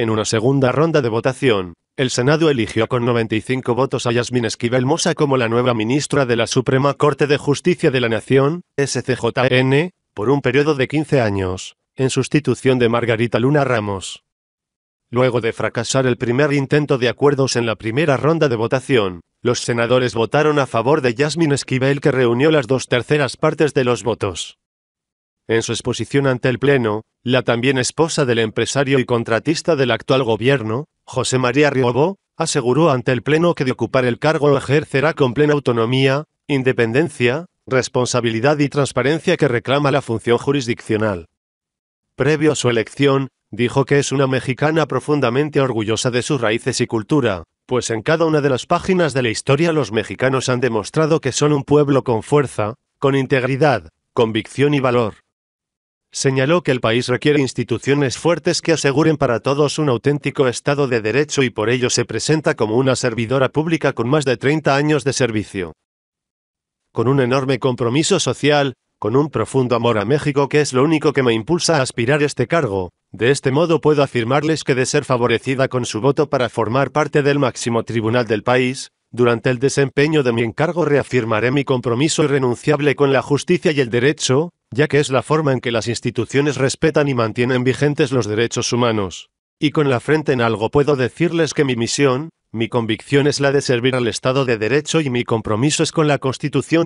En una segunda ronda de votación, el Senado eligió con 95 votos a Yasmín Esquivel Mosa como la nueva ministra de la Suprema Corte de Justicia de la Nación, SCJN, por un periodo de 15 años, en sustitución de Margarita Luna Ramos. Luego de fracasar el primer intento de acuerdos en la primera ronda de votación, los senadores votaron a favor de Yasmín Esquivel que reunió las dos terceras partes de los votos. En su exposición ante el Pleno, la también esposa del empresario y contratista del actual gobierno, José María Riobó, aseguró ante el Pleno que de ocupar el cargo ejercerá con plena autonomía, independencia, responsabilidad y transparencia que reclama la función jurisdiccional. Previo a su elección, dijo que es una mexicana profundamente orgullosa de sus raíces y cultura, pues en cada una de las páginas de la historia los mexicanos han demostrado que son un pueblo con fuerza, con integridad, convicción y valor. Señaló que el país requiere instituciones fuertes que aseguren para todos un auténtico Estado de Derecho y por ello se presenta como una servidora pública con más de 30 años de servicio. Con un enorme compromiso social, con un profundo amor a México que es lo único que me impulsa a aspirar a este cargo. De este modo puedo afirmarles que de ser favorecida con su voto para formar parte del máximo tribunal del país, durante el desempeño de mi encargo reafirmaré mi compromiso irrenunciable con la justicia y el derecho, ya que es la forma en que las instituciones respetan y mantienen vigentes los derechos humanos. Y con la frente en algo puedo decirles que mi misión, mi convicción es la de servir al Estado de Derecho y mi compromiso es con la Constitución,